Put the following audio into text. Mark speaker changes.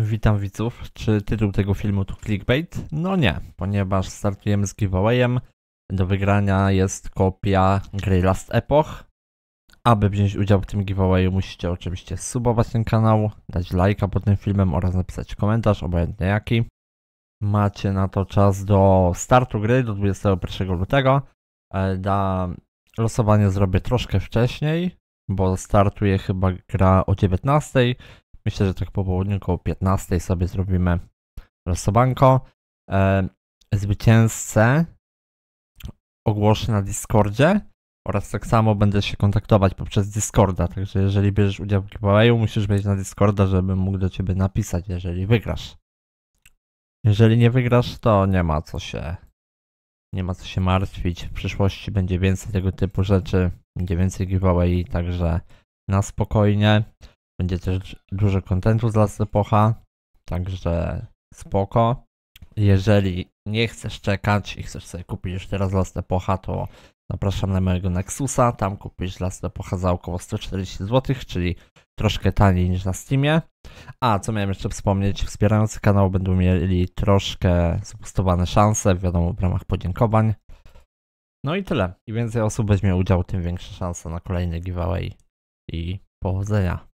Speaker 1: Witam widzów. Czy tytuł tego filmu to clickbait? No nie, ponieważ startujemy z giveawayem. Do wygrania jest kopia gry Last Epoch. Aby wziąć udział w tym giveawayu musicie oczywiście subować ten kanał, dać lajka pod tym filmem oraz napisać komentarz, obojętnie jaki. Macie na to czas do startu gry, do 21 lutego. Da e, losowanie zrobię troszkę wcześniej, bo startuje chyba gra o 19. Myślę, że tak po południu około 15 sobie zrobimy losowanko. E, zwycięzcę ogłoszę na Discordzie oraz tak samo będę się kontaktować poprzez Discorda, także jeżeli bierzesz udział w giveawayu, musisz być na Discorda, żebym mógł do ciebie napisać, jeżeli wygrasz. Jeżeli nie wygrasz, to nie ma co się nie ma co się martwić. W przyszłości będzie więcej tego typu rzeczy, będzie więcej giveaway, także na spokojnie. Będzie też dużo kontentu z Las także spoko. Jeżeli nie chcesz czekać i chcesz sobie kupić już teraz Las Epocha, to zapraszam na mojego Nexusa. Tam kupisz Las Epocha za około 140 zł, czyli troszkę taniej niż na Steamie. A co miałem jeszcze wspomnieć, wspierający kanał będą mieli troszkę zbustowane szanse, wiadomo, w ramach podziękowań. No i tyle. Im więcej osób weźmie udział, tym większa szansa na kolejny giveaway i powodzenia.